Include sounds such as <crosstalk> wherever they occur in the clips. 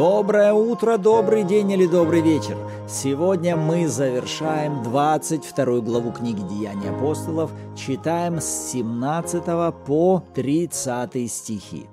Доброе утро, добрый день или добрый вечер. Сегодня мы завершаем 22 главу книги Деяний апостолов», читаем с 17 по 30 стихи.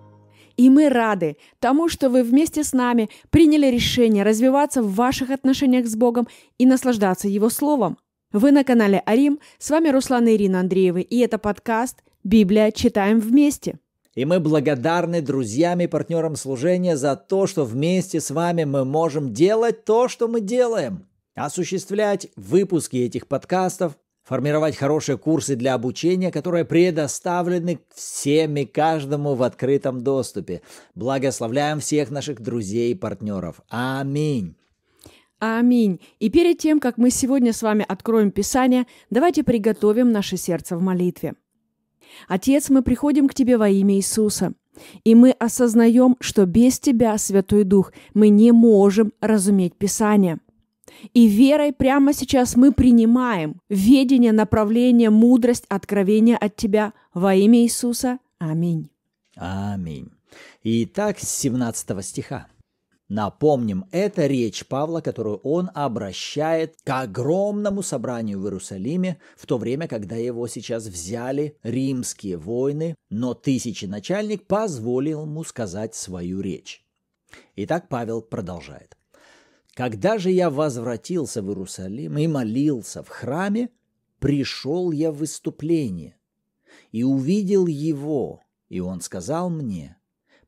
И мы рады тому, что вы вместе с нами приняли решение развиваться в ваших отношениях с Богом и наслаждаться Его Словом. Вы на канале Арим, с вами Руслан и Ирина Андреевы, и это подкаст «Библия. Читаем вместе». И мы благодарны друзьям и партнерам служения за то, что вместе с вами мы можем делать то, что мы делаем. Осуществлять выпуски этих подкастов, формировать хорошие курсы для обучения, которые предоставлены всем и каждому в открытом доступе. Благословляем всех наших друзей и партнеров. Аминь. Аминь. И перед тем, как мы сегодня с вами откроем Писание, давайте приготовим наше сердце в молитве. Отец, мы приходим к Тебе во имя Иисуса. И мы осознаем, что без Тебя, Святой Дух, мы не можем разуметь Писание. И верой прямо сейчас мы принимаем ведение, направление, мудрость, откровение от Тебя во имя Иисуса. Аминь. Аминь. Итак, с 17 стиха. Напомним, это речь Павла, которую он обращает к огромному собранию в Иерусалиме, в то время, когда его сейчас взяли римские войны, но тысячи начальник позволил ему сказать свою речь. Итак, Павел продолжает. «Когда же я возвратился в Иерусалим и молился в храме, пришел я в выступление и увидел его, и он сказал мне –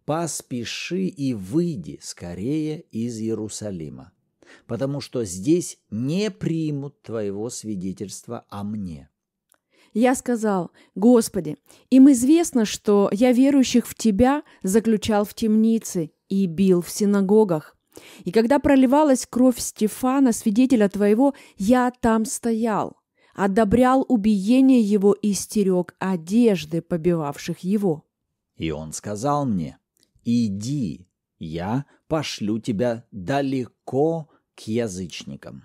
поспеши и выйди скорее из Иерусалима, потому что здесь не примут твоего свидетельства о мне». Я сказал, «Господи, им известно, что я верующих в Тебя заключал в темнице и бил в синагогах. И когда проливалась кровь Стефана, свидетеля Твоего, я там стоял, одобрял убиение его и стерег одежды побивавших его». И он сказал мне, «Иди, я пошлю тебя далеко к язычникам».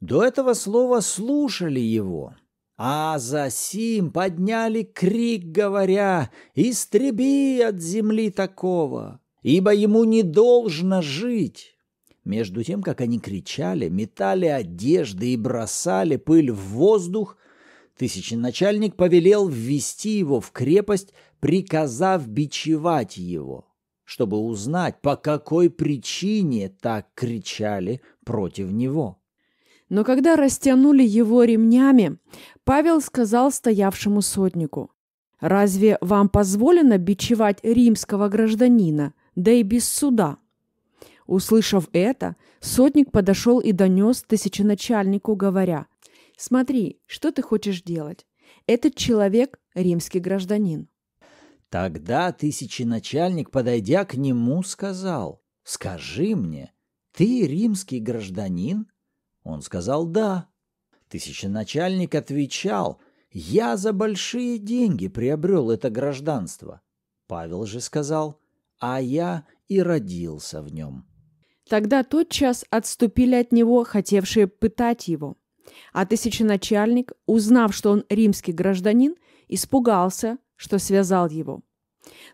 До этого слова слушали его, а за сим подняли крик, говоря «Истреби от земли такого, ибо ему не должно жить». Между тем, как они кричали, метали одежды и бросали пыль в воздух – Тысяченачальник повелел ввести его в крепость, приказав бичевать его, чтобы узнать, по какой причине так кричали против него. Но когда растянули его ремнями, Павел сказал стоявшему сотнику, «Разве вам позволено бичевать римского гражданина, да и без суда?» Услышав это, сотник подошел и донес тысяченачальнику, говоря, Смотри, что ты хочешь делать. Этот человек – римский гражданин. Тогда тысяченачальник, подойдя к нему, сказал, «Скажи мне, ты римский гражданин?» Он сказал, «Да». Тысяченачальник отвечал, «Я за большие деньги приобрел это гражданство». Павел же сказал, «А я и родился в нем». Тогда тотчас отступили от него, хотевшие пытать его – а тысяченачальник, узнав, что он римский гражданин, испугался, что связал его.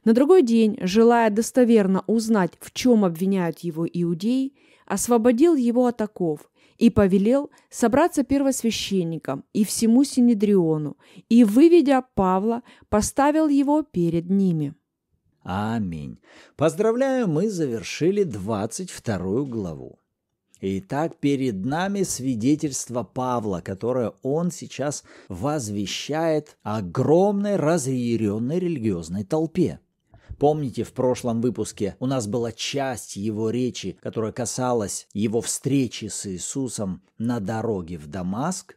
На другой день, желая достоверно узнать, в чем обвиняют его иудеи, освободил его от оков и повелел собраться первосвященникам и всему Синедриону, и, выведя Павла, поставил его перед ними. Аминь. Поздравляю, мы завершили 22 главу. Итак, перед нами свидетельство Павла, которое он сейчас возвещает огромной разъяренной религиозной толпе. Помните, в прошлом выпуске у нас была часть его речи, которая касалась его встречи с Иисусом на дороге в Дамаск,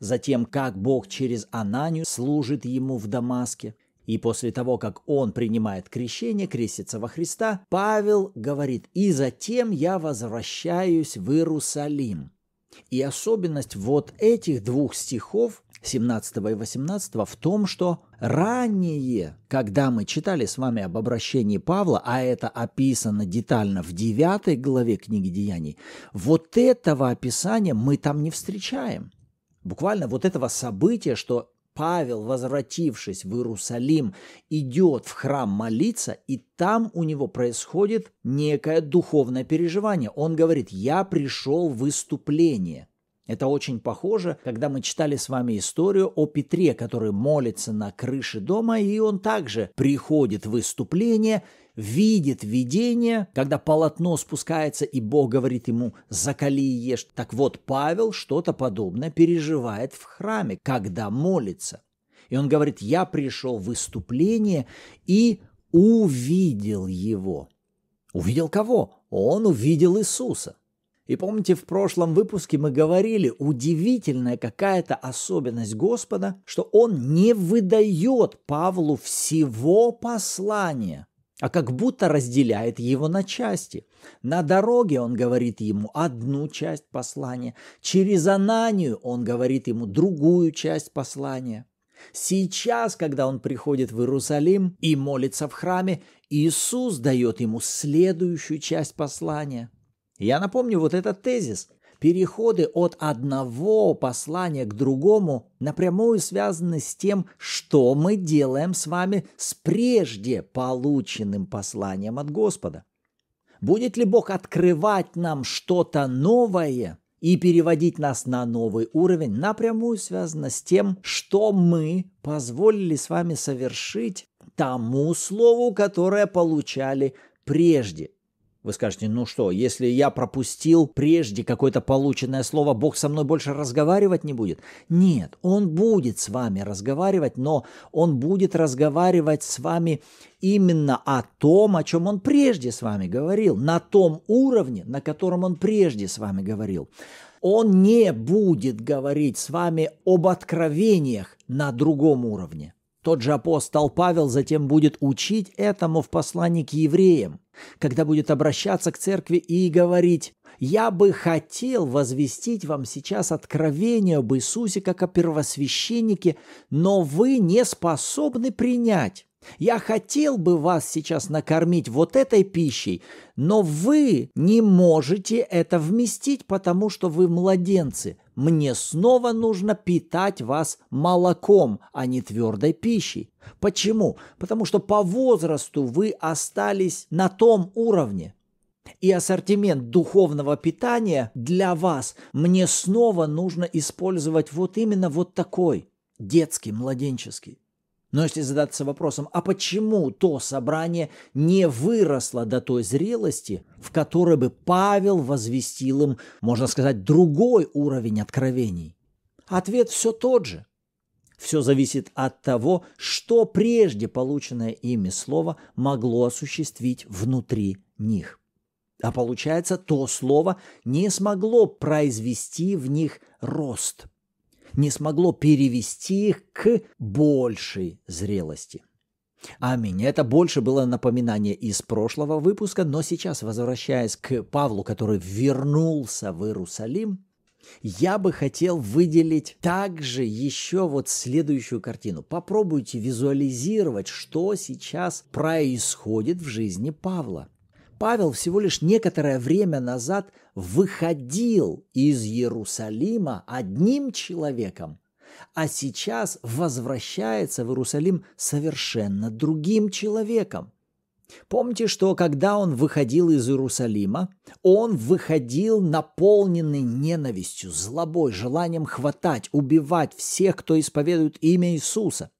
затем как Бог через Ананию служит ему в Дамаске – и после того, как он принимает крещение, крестится во Христа, Павел говорит, «И затем я возвращаюсь в Иерусалим». И особенность вот этих двух стихов 17 и 18 в том, что ранее, когда мы читали с вами об обращении Павла, а это описано детально в 9 главе книги Деяний, вот этого описания мы там не встречаем. Буквально вот этого события, что Павел, возвратившись в Иерусалим, идет в храм молиться, и там у него происходит некое духовное переживание. Он говорит, я пришел в выступление. Это очень похоже, когда мы читали с вами историю о Петре, который молится на крыше дома, и он также приходит в выступление – видит видение, когда полотно спускается, и Бог говорит ему «закали и ешь». Так вот, Павел что-то подобное переживает в храме, когда молится. И он говорит «я пришел в выступление и увидел его». Увидел кого? Он увидел Иисуса. И помните, в прошлом выпуске мы говорили, удивительная какая-то особенность Господа, что Он не выдает Павлу всего послания а как будто разделяет его на части. На дороге он говорит ему одну часть послания, через Ананию он говорит ему другую часть послания. Сейчас, когда он приходит в Иерусалим и молится в храме, Иисус дает ему следующую часть послания. Я напомню вот этот тезис. Переходы от одного послания к другому напрямую связаны с тем, что мы делаем с вами с прежде полученным посланием от Господа. Будет ли Бог открывать нам что-то новое и переводить нас на новый уровень, напрямую связано с тем, что мы позволили с вами совершить тому слову, которое получали прежде – вы скажете, ну что, если я пропустил прежде какое-то полученное слово, Бог со мной больше разговаривать не будет? Нет, Он будет с вами разговаривать, но Он будет разговаривать с вами именно о том, о чем Он прежде с вами говорил, на том уровне, на котором Он прежде с вами говорил. Он не будет говорить с вами об откровениях на другом уровне. Тот же апостол Павел затем будет учить этому в послании к евреям, когда будет обращаться к церкви и говорить «Я бы хотел возвестить вам сейчас откровение об Иисусе как о первосвященнике, но вы не способны принять». Я хотел бы вас сейчас накормить вот этой пищей, но вы не можете это вместить, потому что вы младенцы. Мне снова нужно питать вас молоком, а не твердой пищей. Почему? Потому что по возрасту вы остались на том уровне. И ассортимент духовного питания для вас мне снова нужно использовать вот именно вот такой, детский, младенческий. Но если задаться вопросом, а почему то собрание не выросло до той зрелости, в которой бы Павел возвестил им, можно сказать, другой уровень откровений? Ответ все тот же. Все зависит от того, что прежде полученное ими слово могло осуществить внутри них. А получается, то слово не смогло произвести в них рост – не смогло перевести их к большей зрелости. Аминь. Это больше было напоминание из прошлого выпуска, но сейчас, возвращаясь к Павлу, который вернулся в Иерусалим, я бы хотел выделить также еще вот следующую картину. Попробуйте визуализировать, что сейчас происходит в жизни Павла. Павел всего лишь некоторое время назад выходил из Иерусалима одним человеком, а сейчас возвращается в Иерусалим совершенно другим человеком. Помните, что когда он выходил из Иерусалима, он выходил наполненный ненавистью, злобой, желанием хватать, убивать всех, кто исповедует имя Иисуса –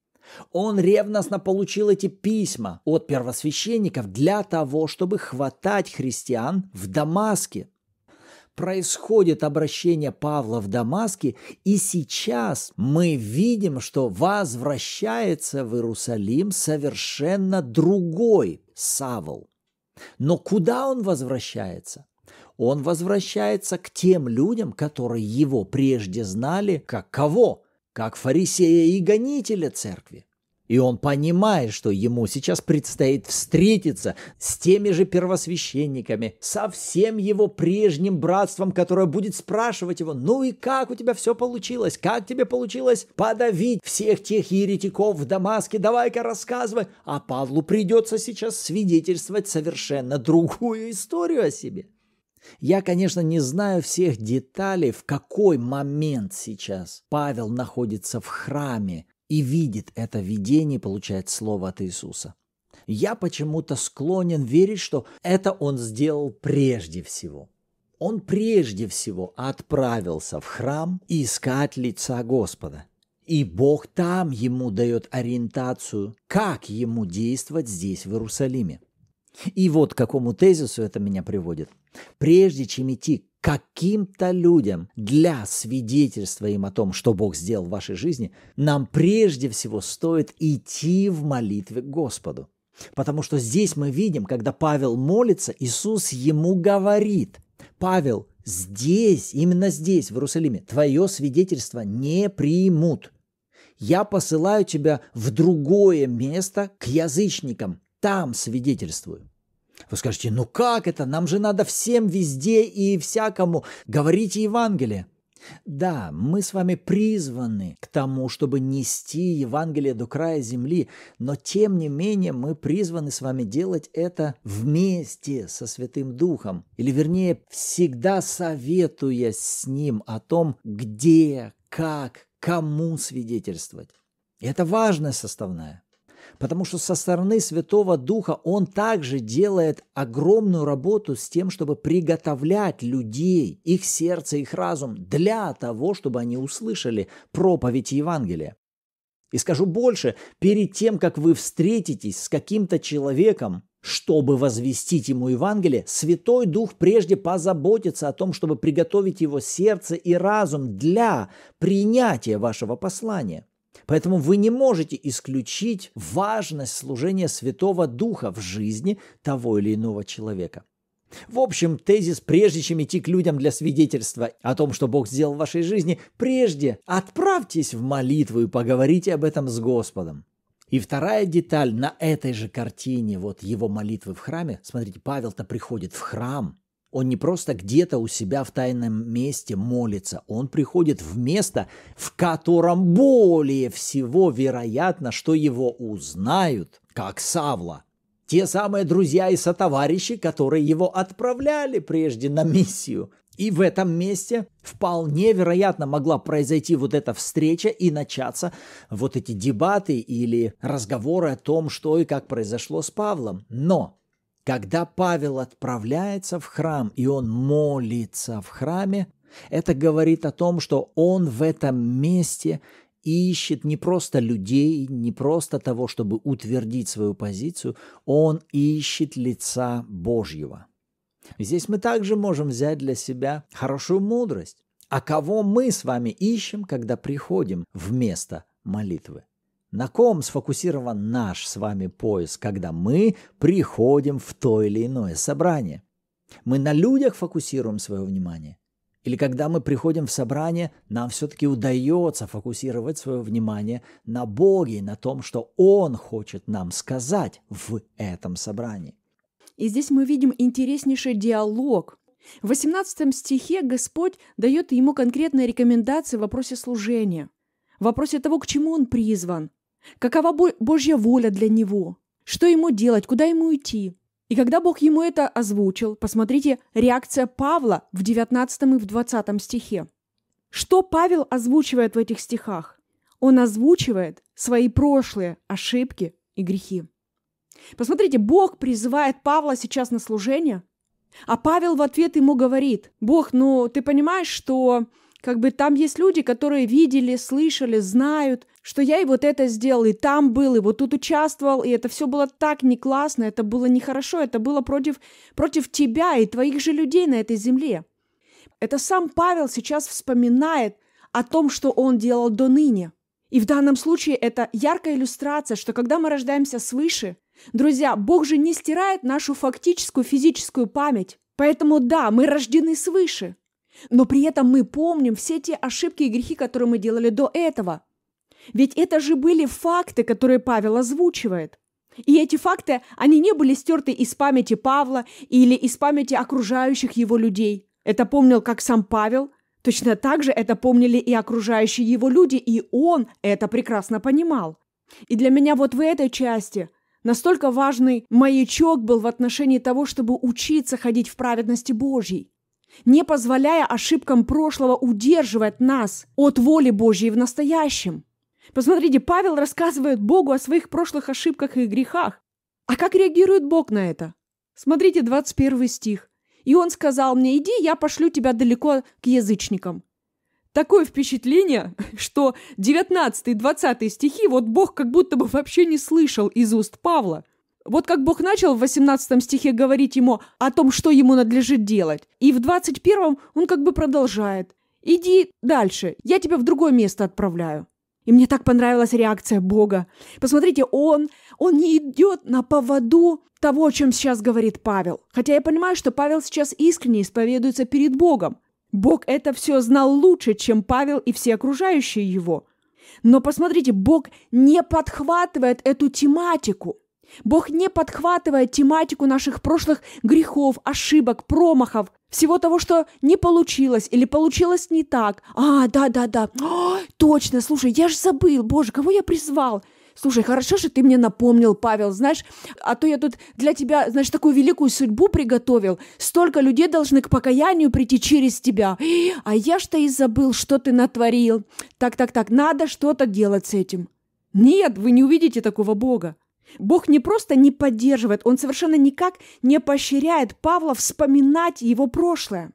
он ревностно получил эти письма от первосвященников для того, чтобы хватать христиан в Дамаске. Происходит обращение Павла в Дамаске, и сейчас мы видим, что возвращается в Иерусалим совершенно другой Савол. Но куда он возвращается? Он возвращается к тем людям, которые его прежде знали как кого? как фарисея и гонителя церкви. И он понимает, что ему сейчас предстоит встретиться с теми же первосвященниками, со всем его прежним братством, которое будет спрашивать его, ну и как у тебя все получилось, как тебе получилось подавить всех тех еретиков в Дамаске, давай-ка рассказывай. А Павлу придется сейчас свидетельствовать совершенно другую историю о себе. Я, конечно, не знаю всех деталей, в какой момент сейчас Павел находится в храме и видит это видение, получает слово от Иисуса. Я почему-то склонен верить, что это он сделал прежде всего. Он прежде всего отправился в храм искать лица Господа. И Бог там ему дает ориентацию, как ему действовать здесь, в Иерусалиме. И вот к какому тезису это меня приводит. Прежде чем идти к каким-то людям для свидетельства им о том, что Бог сделал в вашей жизни, нам прежде всего стоит идти в молитве к Господу. Потому что здесь мы видим, когда Павел молится, Иисус ему говорит, Павел, здесь, именно здесь, в Иерусалиме, твое свидетельство не примут. Я посылаю тебя в другое место к язычникам, там свидетельствую. Вы скажете, ну как это? Нам же надо всем везде и всякому говорить Евангелие. Да, мы с вами призваны к тому, чтобы нести Евангелие до края земли, но тем не менее мы призваны с вами делать это вместе со Святым Духом, или вернее, всегда советуя с Ним о том, где, как, кому свидетельствовать. И это важная составная. Потому что со стороны Святого Духа Он также делает огромную работу с тем, чтобы приготовлять людей, их сердце, их разум для того, чтобы они услышали проповедь Евангелия. И скажу больше, перед тем, как вы встретитесь с каким-то человеком, чтобы возвестить ему Евангелие, Святой Дух прежде позаботится о том, чтобы приготовить его сердце и разум для принятия вашего послания. Поэтому вы не можете исключить важность служения Святого Духа в жизни того или иного человека. В общем, тезис, прежде чем идти к людям для свидетельства о том, что Бог сделал в вашей жизни, прежде отправьтесь в молитву и поговорите об этом с Господом. И вторая деталь на этой же картине, вот его молитвы в храме, смотрите, Павел-то приходит в храм, он не просто где-то у себя в тайном месте молится, он приходит в место, в котором более всего вероятно, что его узнают, как Савла. Те самые друзья и сотоварищи, которые его отправляли прежде на миссию. И в этом месте вполне вероятно могла произойти вот эта встреча и начаться вот эти дебаты или разговоры о том, что и как произошло с Павлом. Но когда Павел отправляется в храм, и он молится в храме, это говорит о том, что он в этом месте ищет не просто людей, не просто того, чтобы утвердить свою позицию, он ищет лица Божьего. Здесь мы также можем взять для себя хорошую мудрость. А кого мы с вами ищем, когда приходим в место молитвы? на ком сфокусирован наш с вами поиск, когда мы приходим в то или иное собрание. Мы на людях фокусируем свое внимание. Или когда мы приходим в собрание, нам все-таки удается фокусировать свое внимание на Боге и на том, что Он хочет нам сказать в этом собрании. И здесь мы видим интереснейший диалог. В 18 стихе Господь дает ему конкретные рекомендации в вопросе служения, в вопросе того, к чему он призван – Какова Божья воля для него? Что ему делать? Куда ему идти? И когда Бог ему это озвучил, посмотрите, реакция Павла в 19 и в 20 стихе. Что Павел озвучивает в этих стихах? Он озвучивает свои прошлые ошибки и грехи. Посмотрите, Бог призывает Павла сейчас на служение, а Павел в ответ ему говорит, Бог, ну ты понимаешь, что как бы там есть люди, которые видели, слышали, знают, что я и вот это сделал, и там был, и вот тут участвовал, и это все было так не классно, это было нехорошо, это было против, против тебя и твоих же людей на этой земле. Это сам Павел сейчас вспоминает о том, что он делал до ныне. И в данном случае это яркая иллюстрация, что когда мы рождаемся свыше, друзья, Бог же не стирает нашу фактическую физическую память. Поэтому да, мы рождены свыше, но при этом мы помним все те ошибки и грехи, которые мы делали до этого – ведь это же были факты, которые Павел озвучивает. И эти факты, они не были стерты из памяти Павла или из памяти окружающих его людей. Это помнил как сам Павел, точно так же это помнили и окружающие его люди, и он это прекрасно понимал. И для меня вот в этой части настолько важный маячок был в отношении того, чтобы учиться ходить в праведности Божьей, не позволяя ошибкам прошлого удерживать нас от воли Божьей в настоящем. Посмотрите, Павел рассказывает Богу о своих прошлых ошибках и грехах. А как реагирует Бог на это? Смотрите 21 стих. «И он сказал мне, иди, я пошлю тебя далеко к язычникам». Такое впечатление, <laughs> что 19 и 20 стихи вот Бог как будто бы вообще не слышал из уст Павла. Вот как Бог начал в 18 стихе говорить ему о том, что ему надлежит делать, и в 21 он как бы продолжает. «Иди дальше, я тебя в другое место отправляю». И мне так понравилась реакция Бога. Посмотрите, он, он не идет на поводу того, о чем сейчас говорит Павел. Хотя я понимаю, что Павел сейчас искренне исповедуется перед Богом. Бог это все знал лучше, чем Павел и все окружающие его. Но посмотрите, Бог не подхватывает эту тематику. Бог не подхватывает тематику наших прошлых грехов, ошибок, промахов, всего того, что не получилось или получилось не так. А, да-да-да, точно, слушай, я же забыл, боже, кого я призвал? Слушай, хорошо, что ты мне напомнил, Павел, знаешь, а то я тут для тебя, знаешь, такую великую судьбу приготовил. Столько людей должны к покаянию прийти через тебя. А я что и забыл, что ты натворил. Так-так-так, надо что-то делать с этим. Нет, вы не увидите такого Бога. Бог не просто не поддерживает, он совершенно никак не поощряет Павла вспоминать его прошлое.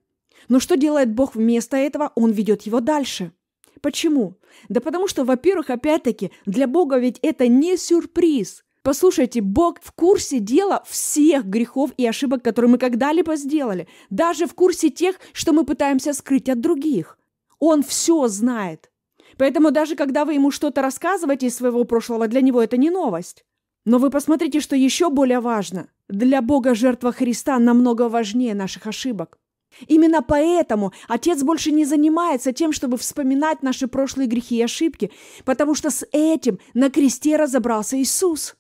Но что делает Бог вместо этого? Он ведет его дальше. Почему? Да потому что, во-первых, опять-таки, для Бога ведь это не сюрприз. Послушайте, Бог в курсе дела всех грехов и ошибок, которые мы когда-либо сделали, даже в курсе тех, что мы пытаемся скрыть от других. Он все знает. Поэтому даже когда вы ему что-то рассказываете из своего прошлого, для него это не новость. Но вы посмотрите, что еще более важно. Для Бога жертва Христа намного важнее наших ошибок. Именно поэтому Отец больше не занимается тем, чтобы вспоминать наши прошлые грехи и ошибки, потому что с этим на кресте разобрался Иисус.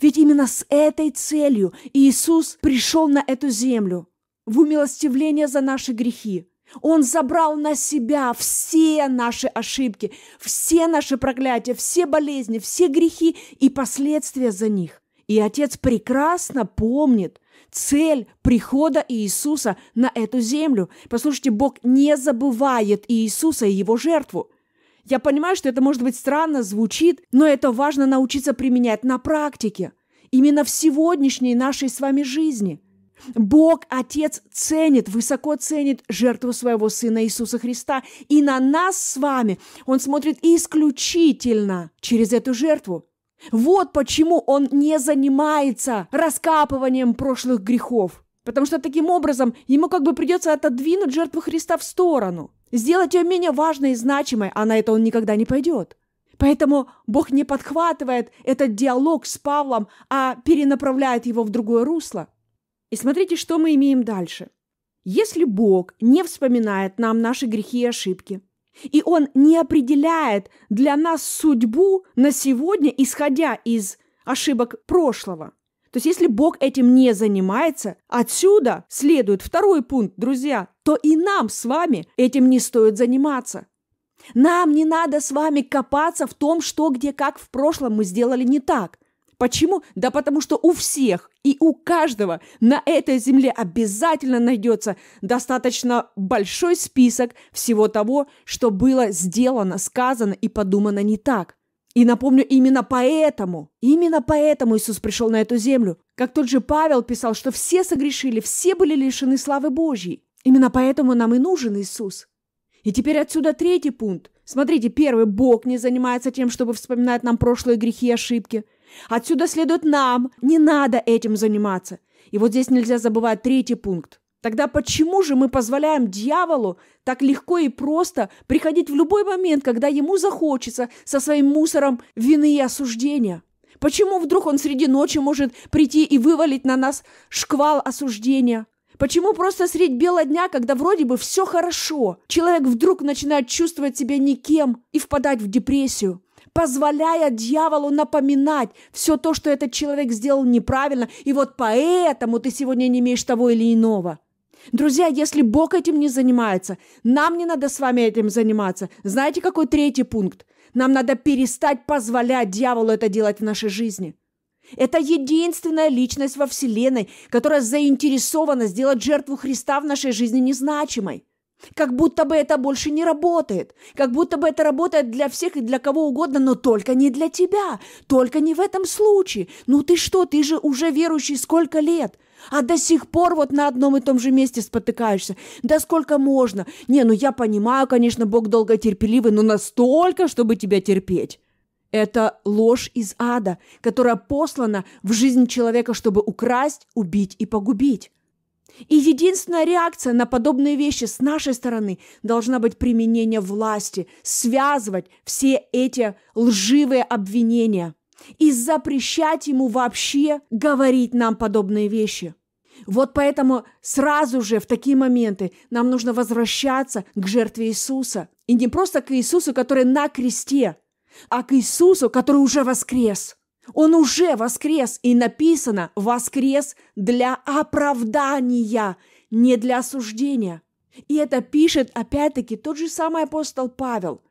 Ведь именно с этой целью Иисус пришел на эту землю, в умилостивление за наши грехи, он забрал на себя все наши ошибки, все наши проклятия, все болезни, все грехи и последствия за них. И Отец прекрасно помнит цель прихода Иисуса на эту землю. Послушайте, Бог не забывает Иисуса и его жертву. Я понимаю, что это, может быть, странно звучит, но это важно научиться применять на практике, именно в сегодняшней нашей с вами жизни – Бог Отец ценит, высоко ценит жертву своего Сына Иисуса Христа. И на нас с вами Он смотрит исключительно через эту жертву. Вот почему Он не занимается раскапыванием прошлых грехов. Потому что таким образом ему как бы придется отодвинуть жертву Христа в сторону, сделать ее менее важной и значимой, а на это он никогда не пойдет. Поэтому Бог не подхватывает этот диалог с Павлом, а перенаправляет его в другое русло. И смотрите, что мы имеем дальше. Если Бог не вспоминает нам наши грехи и ошибки, и Он не определяет для нас судьбу на сегодня, исходя из ошибок прошлого, то есть если Бог этим не занимается, отсюда следует второй пункт, друзья, то и нам с вами этим не стоит заниматься. Нам не надо с вами копаться в том, что, где, как в прошлом мы сделали не так. Почему? Да потому что у всех и у каждого на этой земле обязательно найдется достаточно большой список всего того, что было сделано, сказано и подумано не так. И напомню, именно поэтому, именно поэтому Иисус пришел на эту землю. Как тот же Павел писал, что все согрешили, все были лишены славы Божьей. Именно поэтому нам и нужен Иисус. И теперь отсюда третий пункт. Смотрите, первый, Бог не занимается тем, чтобы вспоминать нам прошлые грехи и ошибки – Отсюда следует нам. Не надо этим заниматься. И вот здесь нельзя забывать третий пункт. Тогда почему же мы позволяем дьяволу так легко и просто приходить в любой момент, когда ему захочется, со своим мусором вины и осуждения? Почему вдруг он среди ночи может прийти и вывалить на нас шквал осуждения? Почему просто средь бела дня, когда вроде бы все хорошо, человек вдруг начинает чувствовать себя никем и впадать в депрессию? позволяя дьяволу напоминать все то, что этот человек сделал неправильно, и вот поэтому ты сегодня не имеешь того или иного. Друзья, если Бог этим не занимается, нам не надо с вами этим заниматься. Знаете, какой третий пункт? Нам надо перестать позволять дьяволу это делать в нашей жизни. Это единственная личность во Вселенной, которая заинтересована сделать жертву Христа в нашей жизни незначимой. Как будто бы это больше не работает. Как будто бы это работает для всех и для кого угодно, но только не для тебя. Только не в этом случае. Ну ты что, ты же уже верующий сколько лет? А до сих пор вот на одном и том же месте спотыкаешься. Да сколько можно? Не, ну я понимаю, конечно, Бог долготерпеливый, но настолько, чтобы тебя терпеть. Это ложь из ада, которая послана в жизнь человека, чтобы украсть, убить и погубить. И единственная реакция на подобные вещи с нашей стороны должна быть применение власти, связывать все эти лживые обвинения и запрещать ему вообще говорить нам подобные вещи. Вот поэтому сразу же в такие моменты нам нужно возвращаться к жертве Иисуса. И не просто к Иисусу, который на кресте, а к Иисусу, который уже воскрес – он уже воскрес, и написано «воскрес для оправдания», не для осуждения. И это пишет опять-таки тот же самый апостол Павел,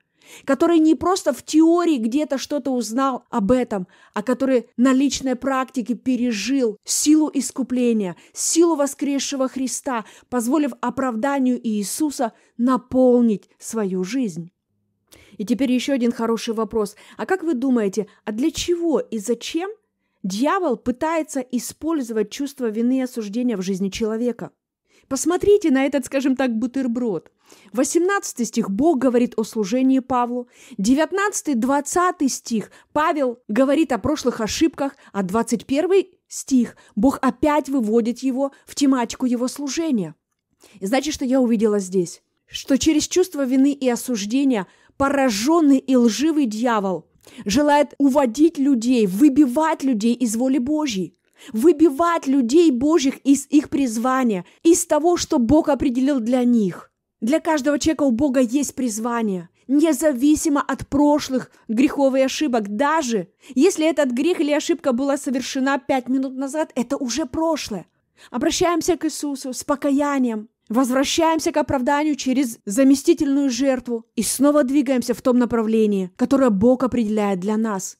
который не просто в теории где-то что-то узнал об этом, а который на личной практике пережил силу искупления, силу воскресшего Христа, позволив оправданию Иисуса наполнить свою жизнь. И теперь еще один хороший вопрос. А как вы думаете, а для чего и зачем дьявол пытается использовать чувство вины и осуждения в жизни человека? Посмотрите на этот, скажем так, бутерброд. 18 стих Бог говорит о служении Павлу. 19-20 стих Павел говорит о прошлых ошибках, а 21 стих Бог опять выводит его в тематику его служения. И знаете, что я увидела здесь? Что через чувство вины и осуждения – пораженный и лживый дьявол желает уводить людей, выбивать людей из воли Божьей, выбивать людей Божьих из их призвания, из того, что Бог определил для них. Для каждого человека у Бога есть призвание, независимо от прошлых грехов и ошибок. Даже если этот грех или ошибка была совершена пять минут назад, это уже прошлое. Обращаемся к Иисусу с покаянием, возвращаемся к оправданию через заместительную жертву и снова двигаемся в том направлении, которое Бог определяет для нас.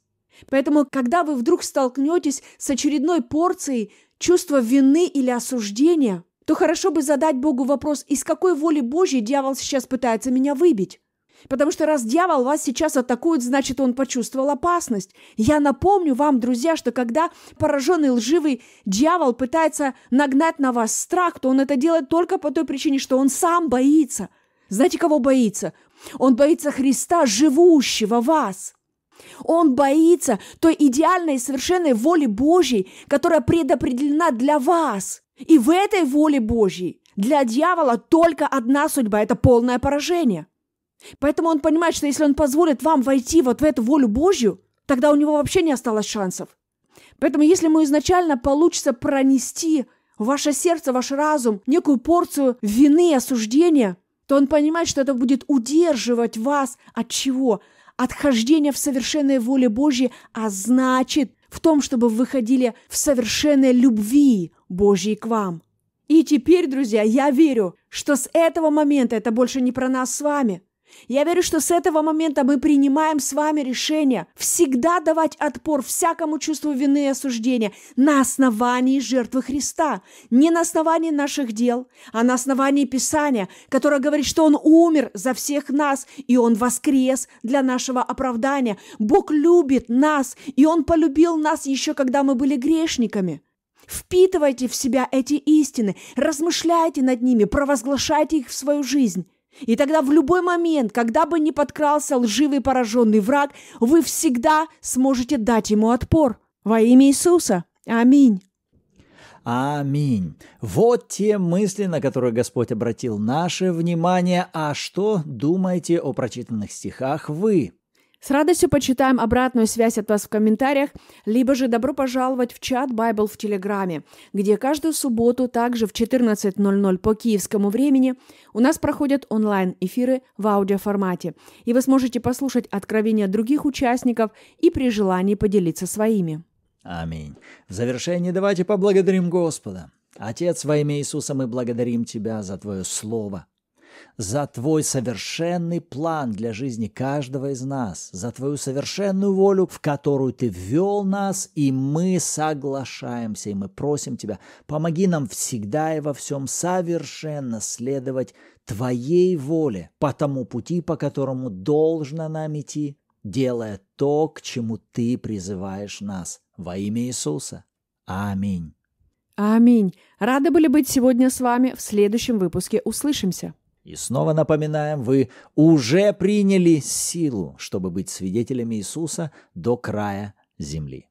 Поэтому, когда вы вдруг столкнетесь с очередной порцией чувства вины или осуждения, то хорошо бы задать Богу вопрос, из какой воли Божьей дьявол сейчас пытается меня выбить. Потому что раз дьявол вас сейчас атакует, значит, он почувствовал опасность. Я напомню вам, друзья, что когда пораженный лживый дьявол пытается нагнать на вас страх, то он это делает только по той причине, что он сам боится. Знаете, кого боится? Он боится Христа, живущего вас. Он боится той идеальной и совершенной воли Божьей, которая предопределена для вас. И в этой воле Божьей для дьявола только одна судьба – это полное поражение – Поэтому он понимает, что если он позволит вам войти вот в эту волю Божью, тогда у него вообще не осталось шансов. Поэтому если ему изначально получится пронести в ваше сердце, ваш разум некую порцию вины и осуждения, то он понимает, что это будет удерживать вас от чего? От в совершенной воле Божьей, а значит, в том, чтобы вы выходили в совершенной любви Божьей к вам. И теперь, друзья, я верю, что с этого момента это больше не про нас с вами – я верю, что с этого момента мы принимаем с вами решение всегда давать отпор всякому чувству вины и осуждения на основании жертвы Христа. Не на основании наших дел, а на основании Писания, которое говорит, что Он умер за всех нас, и Он воскрес для нашего оправдания. Бог любит нас, и Он полюбил нас еще, когда мы были грешниками. Впитывайте в себя эти истины, размышляйте над ними, провозглашайте их в свою жизнь. И тогда в любой момент, когда бы ни подкрался лживый пораженный враг, вы всегда сможете дать ему отпор. Во имя Иисуса. Аминь. Аминь. Вот те мысли, на которые Господь обратил наше внимание. А что думаете о прочитанных стихах вы? С радостью почитаем обратную связь от вас в комментариях, либо же добро пожаловать в чат Bible в Телеграме, где каждую субботу также в 14.00 по киевскому времени у нас проходят онлайн-эфиры в аудиоформате, и вы сможете послушать откровения других участников и при желании поделиться своими. Аминь. В завершении давайте поблагодарим Господа. Отец, во имя Иисуса, мы благодарим Тебя за Твое Слово – за Твой совершенный план для жизни каждого из нас, за Твою совершенную волю, в которую Ты ввел нас, и мы соглашаемся, и мы просим Тебя, помоги нам всегда и во всем совершенно следовать Твоей воле по тому пути, по которому должно нам идти, делая то, к чему Ты призываешь нас. Во имя Иисуса. Аминь. Аминь. Рады были быть сегодня с вами. В следующем выпуске услышимся. И снова напоминаем, вы уже приняли силу, чтобы быть свидетелями Иисуса до края земли.